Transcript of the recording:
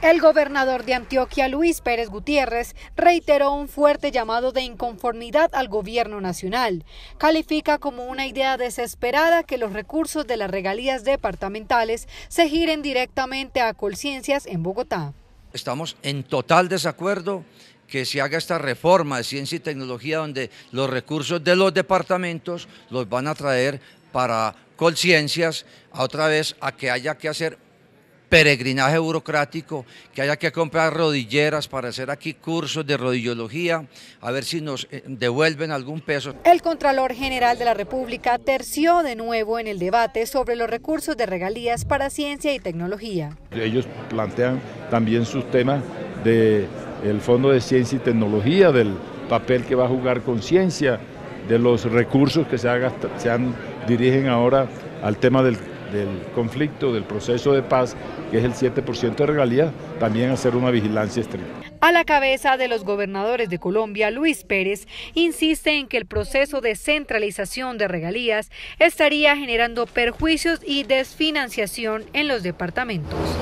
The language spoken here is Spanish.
El gobernador de Antioquia, Luis Pérez Gutiérrez, reiteró un fuerte llamado de inconformidad al gobierno nacional. Califica como una idea desesperada que los recursos de las regalías departamentales se giren directamente a Colciencias en Bogotá. Estamos en total desacuerdo que se haga esta reforma de ciencia y tecnología donde los recursos de los departamentos los van a traer para Colciencias, a otra vez a que haya que hacer peregrinaje burocrático, que haya que comprar rodilleras para hacer aquí cursos de rodillología, a ver si nos eh, devuelven algún peso. El Contralor General de la República terció de nuevo en el debate sobre los recursos de regalías para ciencia y tecnología. Ellos plantean también sus temas del Fondo de Ciencia y Tecnología, del papel que va a jugar con ciencia, de los recursos que se, se dirigen ahora al tema del del conflicto, del proceso de paz, que es el 7% de regalías, también hacer una vigilancia estricta. A la cabeza de los gobernadores de Colombia, Luis Pérez insiste en que el proceso de centralización de regalías estaría generando perjuicios y desfinanciación en los departamentos.